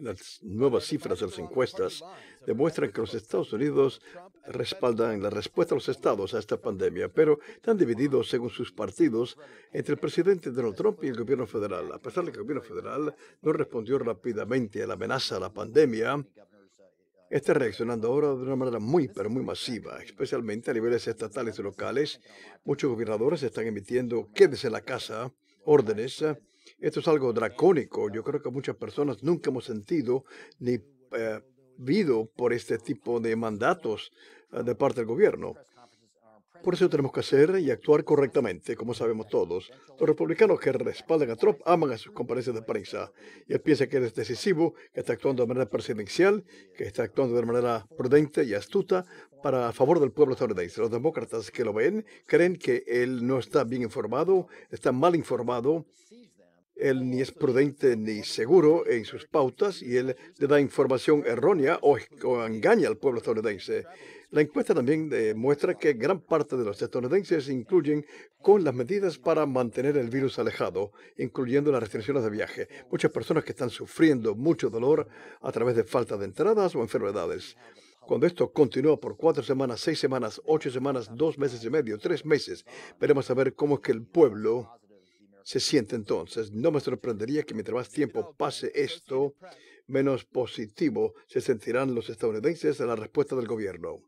Las nuevas cifras de las encuestas demuestran que los Estados Unidos respaldan la respuesta de los estados a esta pandemia, pero están divididos según sus partidos entre el presidente Donald Trump y el gobierno federal. A pesar de que el gobierno federal no respondió rápidamente a la amenaza de la pandemia, está reaccionando ahora de una manera muy, pero muy masiva, especialmente a niveles estatales y locales. Muchos gobernadores están emitiendo quédese en la casa, órdenes. Esto es algo dracónico. Yo creo que muchas personas nunca hemos sentido ni eh, por este tipo de mandatos eh, de parte del gobierno. Por eso tenemos que hacer y actuar correctamente, como sabemos todos. Los republicanos que respaldan a Trump aman a sus comparecencias de prensa. Y él piensa que es decisivo, que está actuando de manera presidencial, que está actuando de manera prudente y astuta para a favor del pueblo estadounidense. Los demócratas que lo ven creen que él no está bien informado, está mal informado él ni es prudente ni seguro en sus pautas y él le da información errónea o, engaña al pueblo estadounidense. La encuesta también demuestra que gran parte de los estadounidenses incluyen con las medidas para mantener el virus alejado, incluyendo las restricciones de viaje. Muchas personas que están sufriendo mucho dolor a través de falta de entradas o enfermedades. Cuando esto continúa por cuatro semanas, seis semanas, ocho semanas, dos meses y medio, tres meses, veremos a ver cómo es que el pueblo se siente entonces. No me sorprendería que mientras más tiempo pase esto, menos positivo se sentirán los estadounidenses a la respuesta del gobierno.